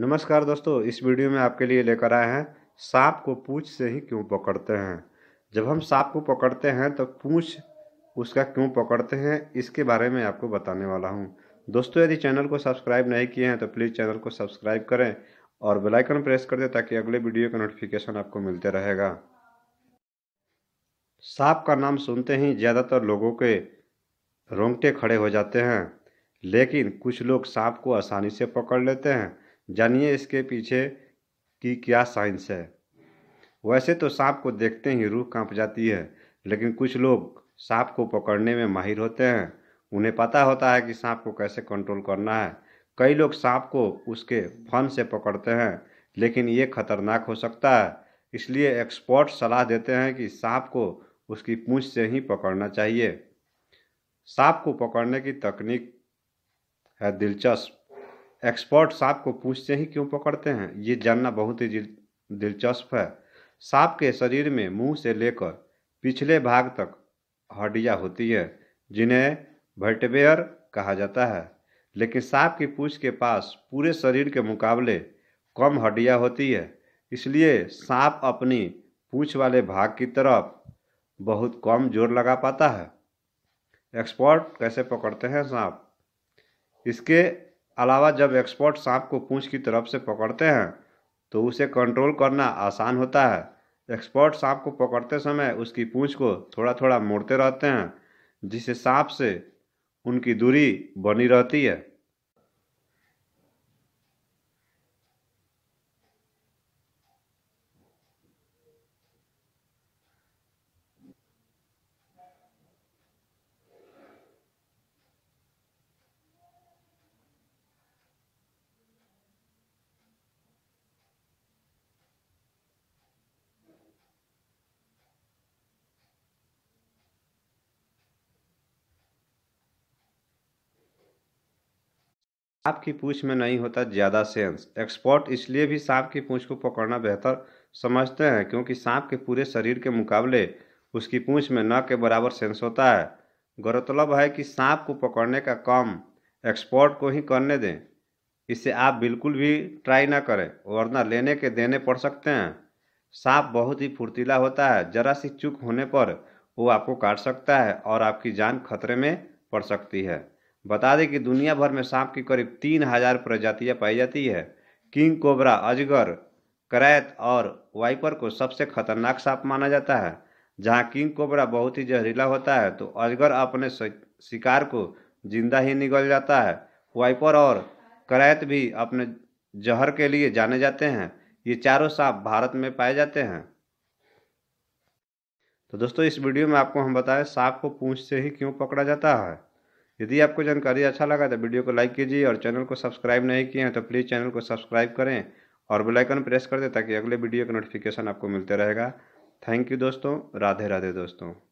नमस्कार दोस्तों इस वीडियो में आपके लिए लेकर आए हैं सांप को पूछ से ही क्यों पकड़ते हैं जब हम सांप को पकड़ते हैं तो पूछ उसका क्यों पकड़ते हैं इसके बारे में आपको बताने वाला हूं दोस्तों यदि चैनल को सब्सक्राइब नहीं किए हैं तो प्लीज़ चैनल को सब्सक्राइब करें और बेलाइकन प्रेस कर दें ताकि अगले वीडियो का नोटिफिकेशन आपको मिलते रहेगा सांप का नाम सुनते ही ज़्यादातर लोगों के रोंगटे खड़े हो जाते हैं लेकिन कुछ लोग सांप को आसानी से पकड़ लेते हैं जानिए इसके पीछे की क्या साइंस है वैसे तो सांप को देखते ही रूह कांप जाती है लेकिन कुछ लोग सांप को पकड़ने में माहिर होते हैं उन्हें पता होता है कि सांप को कैसे कंट्रोल करना है कई लोग सांप को उसके फन से पकड़ते हैं लेकिन ये खतरनाक हो सकता है इसलिए एक्सपर्ट सलाह देते हैं कि सांप को उसकी पूँछ से ही पकड़ना चाहिए सांप को पकड़ने की तकनीक है दिलचस्प एक्सपर्ट सांप को पूछते ही क्यों पकड़ते हैं ये जानना बहुत ही दिलचस्प है सांप के शरीर में मुंह से लेकर पिछले भाग तक हड्डियां होती है जिन्हें वर्टेबेयर कहा जाता है लेकिन सांप की पूछ के पास पूरे शरीर के मुकाबले कम हड्डियां होती है इसलिए सांप अपनी पूछ वाले भाग की तरफ बहुत कम जोर लगा पाता है एक्सपर्ट कैसे पकड़ते हैं सांप इसके अलावा जब एक्सपर्ट सांप को पूंछ की तरफ से पकड़ते हैं तो उसे कंट्रोल करना आसान होता है एक्सपर्ट सांप को पकड़ते समय उसकी पूंछ को थोड़ा थोड़ा मोड़ते रहते हैं जिससे सांप से उनकी दूरी बनी रहती है सांप की पूछ में नहीं होता ज़्यादा सेंस एक्सपर्ट इसलिए भी सांप की पूछ को पकड़ना बेहतर समझते हैं क्योंकि सांप के पूरे शरीर के मुकाबले उसकी पूछ में न के बराबर सेंस होता है गौरतलब है कि सांप को पकड़ने का काम एक्सपर्ट को ही करने दें इसे आप बिल्कुल भी ट्राई ना करें वरना लेने के देने पड़ सकते हैं सांप बहुत ही फुर्तीला होता है जरा सी चूक होने पर वो आपको काट सकता है और आपकी जान खतरे में पड़ सकती है बता दें कि दुनिया भर में सांप की करीब तीन हजार प्रजातियां पाई जाती है किंग कोबरा अजगर करैत और वाइपर को सबसे खतरनाक सांप माना जाता है जहाँ किंग कोबरा बहुत ही जहरीला होता है तो अजगर अपने शिकार को जिंदा ही निगल जाता है वाइपर और करैत भी अपने जहर के लिए जाने जाते हैं ये चारों सांप भारत में पाए जाते हैं तो दोस्तों इस वीडियो में आपको हम बताएं सांप को पूंछ से ही क्यों पकड़ा जाता है यदि आपको जानकारी अच्छा लगा तो वीडियो को लाइक कीजिए और चैनल को सब्सक्राइब नहीं किए हैं तो प्लीज़ चैनल को सब्सक्राइब करें और बेल आइकन प्रेस कर दें ताकि अगले वीडियो का नोटिफिकेशन आपको मिलते रहेगा थैंक यू दोस्तों राधे राधे दोस्तों